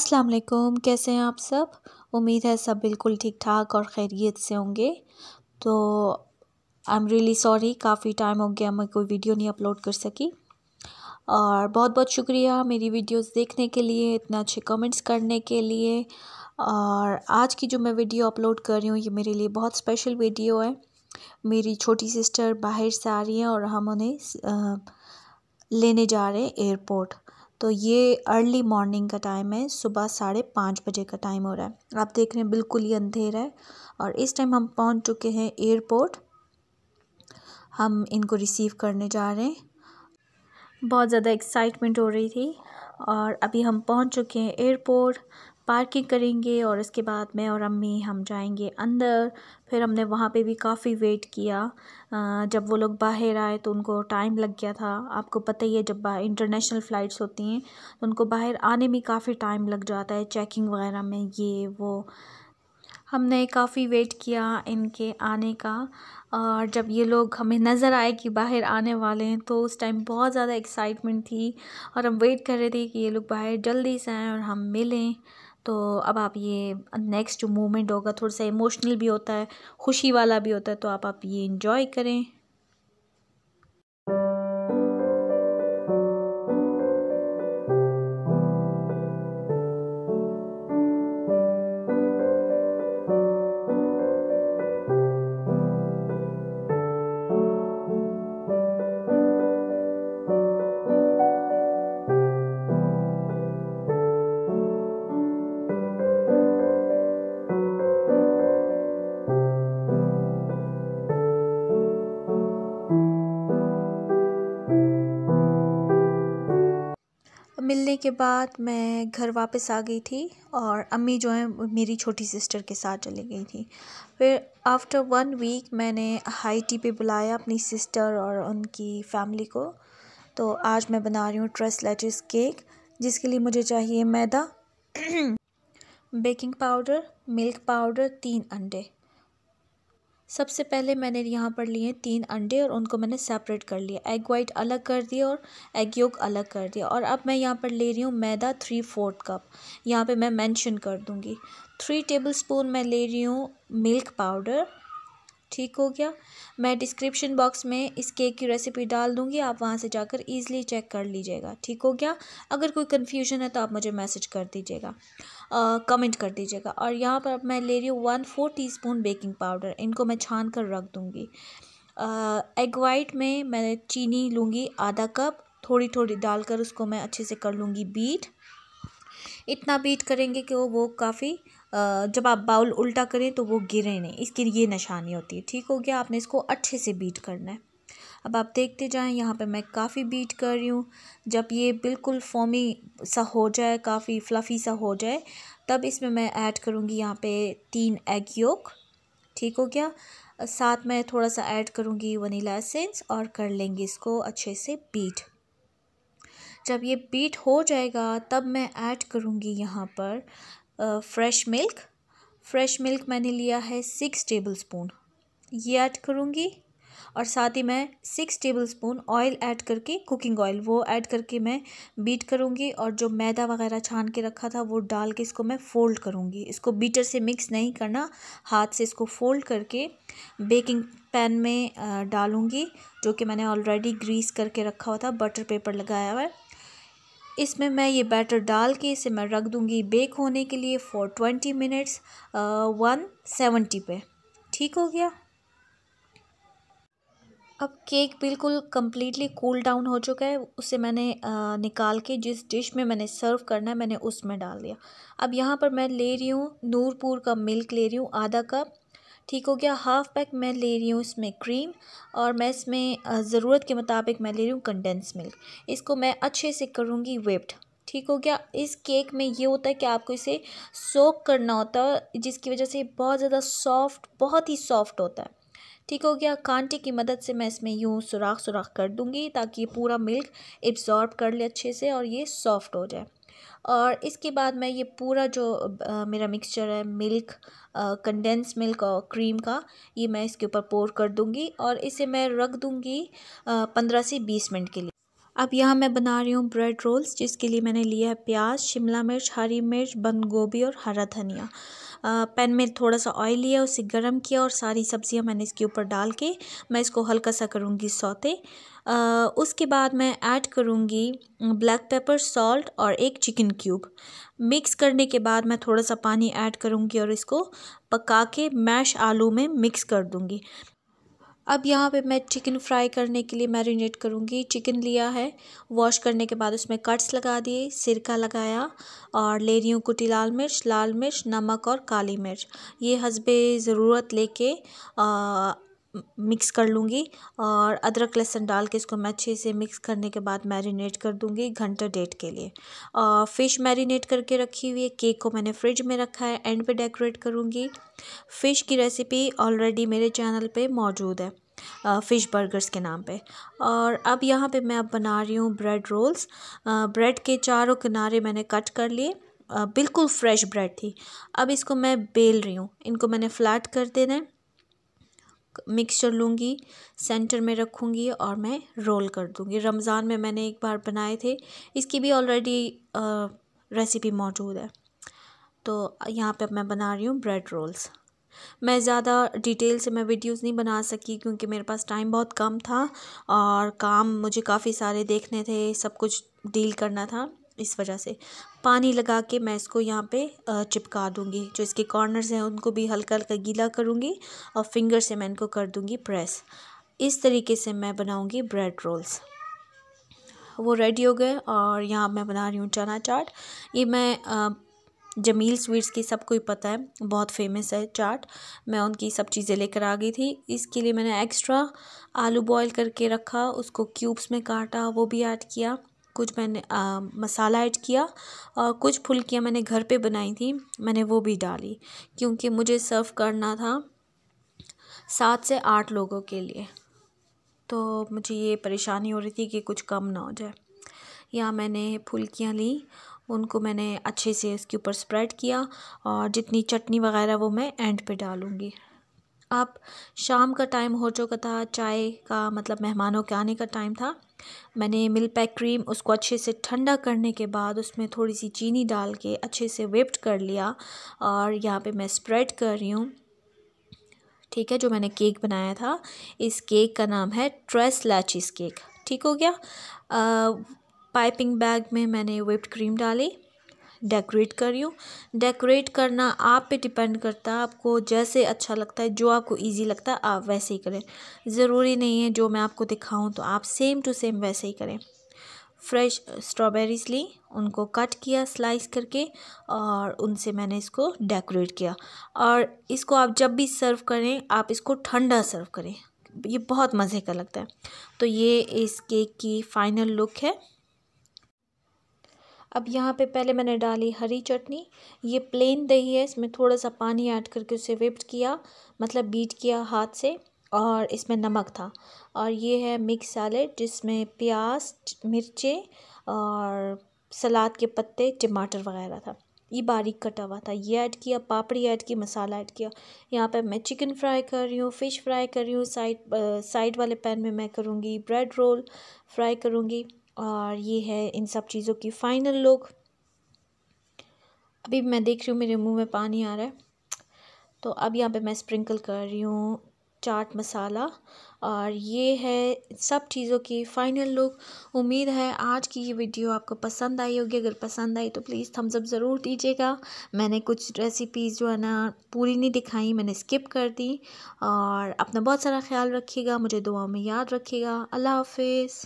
अस्सलाम वालेकुम कैसे हैं आप सब उम्मीद है सब बिल्कुल ठीक ठाक और खैरियत से होंगे तो आई एम रियली सॉरी काफ़ी टाइम हो गया मैं कोई वीडियो नहीं अपलोड कर सकी और बहुत बहुत शुक्रिया मेरी वीडियोस देखने के लिए इतना अच्छे कमेंट्स करने के लिए और आज की जो मैं वीडियो अपलोड कर रही हूँ ये मेरे लिए बहुत स्पेशल वीडियो है मेरी छोटी सिस्टर बाहर से आ रही हैं और हम उन्हें लेने जा रहे हैं एयरपोर्ट तो ये अर्ली मॉर्निंग का टाइम है सुबह साढ़े पाँच बजे का टाइम हो रहा है आप देख रहे हैं बिल्कुल ही अंधेरा है और इस टाइम हम पहुंच चुके हैं एयरपोर्ट हम इनको रिसीव करने जा रहे हैं बहुत ज़्यादा एक्साइटमेंट हो रही थी और अभी हम पहुंच चुके हैं एयरपोर्ट पार्किंग करेंगे और इसके बाद मैं और अम्मी हम जाएंगे अंदर फिर हमने वहाँ पे भी काफ़ी वेट किया जब वो लोग बाहर आए तो उनको टाइम लग गया था आपको पता ही है जब इंटरनेशनल फ़्लाइट्स होती हैं तो उनको बाहर आने में काफ़ी टाइम लग जाता है चेकिंग वगैरह में ये वो हमने काफ़ी वेट किया इनके आने का और जब ये लोग हमें नज़र आए कि बाहर आने वाले हैं तो उस टाइम बहुत ज़्यादा एक्साइटमेंट थी और हम वेट कर रहे थे कि ये लोग बाहर जल्दी से आएँ और हम मिलें तो अब आप ये नेक्स्ट जो मोमेंट होगा थोड़ा सा इमोशनल भी होता है खुशी वाला भी होता है तो आप आप ये इन्जॉय करें मिलने के बाद मैं घर वापस आ गई थी और अम्मी जो है मेरी छोटी सिस्टर के साथ चली गई थी फिर आफ्टर वन वीक मैंने हाई टी पे बुलाया अपनी सिस्टर और उनकी फैमिली को तो आज मैं बना रही हूँ ट्रस लेटिस केक जिसके लिए मुझे चाहिए मैदा बेकिंग पाउडर मिल्क पाउडर तीन अंडे सबसे पहले मैंने यहाँ पर लिए तीन अंडे और उनको मैंने सेपरेट कर लिया एग वाइट अलग कर दिया और एग योग अलग कर दिया और अब मैं यहाँ पर ले रही हूँ मैदा थ्री फोर्थ कप यहाँ पे मैं मेंशन कर दूँगी थ्री टेबल स्पून मैं ले रही हूँ मिल्क पाउडर ठीक हो गया मैं डिस्क्रिप्शन बॉक्स में इस केक की रेसिपी डाल दूँगी आप वहाँ से जाकर ईज़िली चेक कर लीजिएगा ठीक हो गया अगर कोई कन्फ्यूजन है तो आप मुझे मैसेज कर दीजिएगा कमेंट कर दीजिएगा और यहाँ पर मैं ले रही हूँ one forty baking powder इनको मैं छान कर रख दूँगी एग वाइट में मैं चीनी लूँगी आधा कप थोड़ी थोड़ी डालकर उसको मैं अच्छे से कर लूँगी बीट इतना बीट करेंगे कि वो वो काफ़ी जब आप बाउल उल्टा करें तो वो गिरे नहीं इसकी ये निशानी होती है ठीक हो गया आपने इसको अच्छे से बीट करना है अब आप देखते जाएं यहाँ पे मैं काफ़ी बीट कर रही हूँ जब ये बिल्कुल फॉमी सा हो जाए काफ़ी फ्लफ़ी सा हो जाए तब इसमें मैं ऐड करूँगी यहाँ पे तीन एग योक ठीक हो गया साथ में थोड़ा सा ऐड करूँगी वनीला एसेंस और कर लेंगे इसको अच्छे से बीट जब ये बीट हो जाएगा तब मैं ऐड करूँगी यहाँ पर फ्रेश मिल्क फ्रेश मिल्क मैंने लिया है सिक्स टेबल स्पून ये ऐड करूँगी और साथ ही मैं six tablespoon oil add करके कुकिंग ऑयल वो ऐड करके मैं बीट करूँगी और जो मैदा वगैरह छान के रखा था वो डाल के इसको मैं फ़ोल्ड करूँगी इसको बीटर से मिक्स नहीं करना हाथ से इसको फ़ोल्ड करके बेकिंग पैन में डालूँगी जो कि मैंने ऑलरेडी ग्रीस करके रखा हुआ था बटर पेपर लगाया हुआ है इसमें मैं ये बैटर डाल के इसे मैं रख दूँगी बेक होने के लिए for twenty minutes one seventy पे ठीक हो गया अब केक बिल्कुल कम्प्लीटली कूल डाउन हो चुका है उसे मैंने आ, uh, निकाल के जिस डिश में मैंने सर्व करना है मैंने उसमें डाल दिया अब यहाँ पर मैं ले रही हूँ नूरपुर का मिल्क ले रही हूँ आधा कप ठीक हो गया हाफ़ पैक मैं ले रही हूँ इसमें क्रीम और मैं इसमें ज़रूरत के मुताबिक मैं ले रही हूँ कंडेंस मिल्क इसको मैं अच्छे से करूँगी वेप्ड ठीक हो गया इस केक में ये होता है कि आपको इसे सोक करना होता है जिसकी वजह से बहुत ज़्यादा सॉफ्ट बहुत ही सॉफ्ट होता है ठीक हो गया कांटे की मदद से मैं इसमें यूँ सुराख सुराख कर दूँगी ताकि ये पूरा मिल्क एब्ज़ॉर्ब कर ले अच्छे से और ये सॉफ्ट हो जाए और इसके बाद मैं ये पूरा जो आ, मेरा मिक्सचर है मिल्क कंडेंस मिल्क और क्रीम का ये मैं इसके ऊपर पोर कर दूँगी और इसे मैं रख दूँगी पंद्रह से बीस मिनट के लिए अब यहाँ मैं बना रही हूँ ब्रेड रोल्स जिसके लिए मैंने लिया है प्याज शिमला मिर्च हरी मिर्च बंद गोभी और हरा धनिया पैन में थोड़ा सा ऑयल लिया उसे गर्म किया और सारी सब्ज़ियाँ मैंने इसके ऊपर डाल के मैं इसको हल्का सा करूँगी सौते उसके बाद मैं ऐड करूँगी ब्लैक पेपर सॉल्ट और एक चिकन क्यूब मिक्स करने के बाद मैं थोड़ा सा पानी ऐड करूँगी और इसको पका के मैश आलू में मिक्स कर दूँगी अब यहाँ पे मैं चिकन फ्राई करने के लिए मैरिनेट करूँगी चिकन लिया है वॉश करने के बाद उसमें कट्स लगा दिए सिरका लगाया और ले रही हूँ कुटी लाल मिर्च लाल मिर्च नमक और काली मिर्च ये हसबे ज़रूरत लेके मिक्स कर लूँगी और अदरक लहसुन डाल के इसको मैं अच्छे से मिक्स करने के बाद मैरिनेट कर दूँगी घंटा डेट के लिए और फ़िश मैरिनेट करके रखी हुई है केक को मैंने फ्रिज में रखा है एंड पे डेकोरेट करूँगी फ़िश की रेसिपी ऑलरेडी मेरे चैनल पे मौजूद है फ़िश बर्गर्स के नाम पे और अब यहाँ पे मैं अब बना रही हूँ ब्रेड रोल्स ब्रेड के चारों किनारे मैंने कट कर लिए बिल्कुल फ्रेश ब्रेड थी अब इसको मैं बेल रही हूँ इनको मैंने फ्लैट कर देना है मिक्सचर लूँगी सेंटर में रखूँगी और मैं रोल कर दूँगी रमज़ान में मैंने एक बार बनाए थे इसकी भी ऑलरेडी रेसिपी मौजूद है तो यहाँ पे मैं बना रही हूँ ब्रेड रोल्स मैं ज़्यादा डिटेल से मैं वीडियोस नहीं बना सकी क्योंकि मेरे पास टाइम बहुत कम था और काम मुझे काफ़ी सारे देखने थे सब कुछ डील करना था इस वजह से पानी लगा के मैं इसको यहाँ पे चिपका दूँगी जो इसके कॉर्नर्स हैं उनको भी हल्का हल्का गीला करूँगी और फिंगर से मैं इनको कर दूँगी प्रेस इस तरीके से मैं बनाऊँगी ब्रेड रोल्स वो रेडी हो गए और यहाँ मैं बना रही हूँ चना चाट ये मैं आ, जमील स्वीट्स की सबको ही पता है बहुत फेमस है चाट मैं उनकी सब चीज़ें लेकर आ गई थी इसके लिए मैंने एक्स्ट्रा आलू बॉईल करके रखा उसको क्यूब्स में काटा वो भी ऐड किया कुछ मैंने आ, मसाला ऐड किया और कुछ फुलकियाँ मैंने घर पे बनाई थी मैंने वो भी डाली क्योंकि मुझे सर्व करना था सात से आठ लोगों के लिए तो मुझे ये परेशानी हो रही थी कि कुछ कम ना हो जाए या मैंने फुलकियाँ ली उनको मैंने अच्छे से इसके ऊपर स्प्रेड किया और जितनी चटनी वगैरह वो मैं एंड पे डालूँगी अब शाम का टाइम हो चुका था चाय का मतलब मेहमानों के आने का टाइम था मैंने मिल्क पैक क्रीम उसको अच्छे से ठंडा करने के बाद उसमें थोड़ी सी चीनी डाल के अच्छे से विप्ड कर लिया और यहाँ पे मैं स्प्रेड कर रही हूँ ठीक है जो मैंने केक बनाया था इस केक का नाम है ट्रेस लैचिस केक ठीक हो गया आ, पाइपिंग बैग में मैंने विप्ड क्रीम डाली डेकोरेट हूँ डेकोरेट करना आप पे डिपेंड करता है आपको जैसे अच्छा लगता है जो आपको इजी लगता है आप वैसे ही करें ज़रूरी नहीं है जो मैं आपको दिखाऊं तो आप सेम टू सेम वैसे ही करें फ्रेश स्ट्रॉबेरीज ली उनको कट किया स्लाइस करके और उनसे मैंने इसको डेकोरेट किया और इसको आप जब भी सर्व करें आप इसको ठंडा सर्व करें ये बहुत मज़े का लगता है तो ये इस केक की फ़ाइनल लुक है अब यहाँ पे पहले मैंने डाली हरी चटनी ये प्लेन दही है इसमें थोड़ा सा पानी ऐड करके उसे विप्ड किया मतलब बीट किया हाथ से और इसमें नमक था और ये है मिक्स सैलेड जिसमें प्याज मिर्चें और सलाद के पत्ते टमाटर वगैरह था ये बारीक कटा हुआ था ये ऐड किया पापड़ी ऐड की मसाला ऐड किया यहाँ पर मैं चिकन फ्राई कर रही हूँ फ़िश फ्राई कर रही हूँ साइड साइड वाले पैन में मैं करूँगी ब्रेड रोल फ्राई करूँगी और ये है इन सब चीज़ों की फ़ाइनल लुक अभी मैं देख रही हूँ मेरे मुंह में पानी आ रहा है तो अब यहाँ पे मैं स्प्रिंकल कर रही हूँ चाट मसाला और ये है सब चीज़ों की फ़ाइनल लुक उम्मीद है आज की ये वीडियो आपको पसंद आई होगी अगर पसंद आई तो प्लीज़ थम्स अप ज़रूर दीजिएगा मैंने कुछ रेसिपीज़ जो है ना पूरी नहीं दिखाई मैंने स्किप कर दी और अपना बहुत सारा ख्याल रखिएगा मुझे दुआ में याद रखिएगा अल्लाह हाफिज़